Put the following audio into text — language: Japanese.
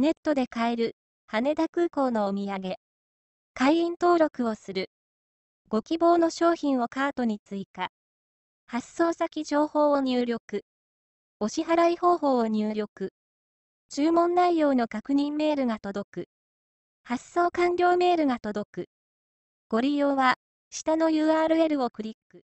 ネットで買える羽田空港のお土産。会員登録をする。ご希望の商品をカートに追加。発送先情報を入力。お支払い方法を入力。注文内容の確認メールが届く。発送完了メールが届く。ご利用は、下の URL をクリック。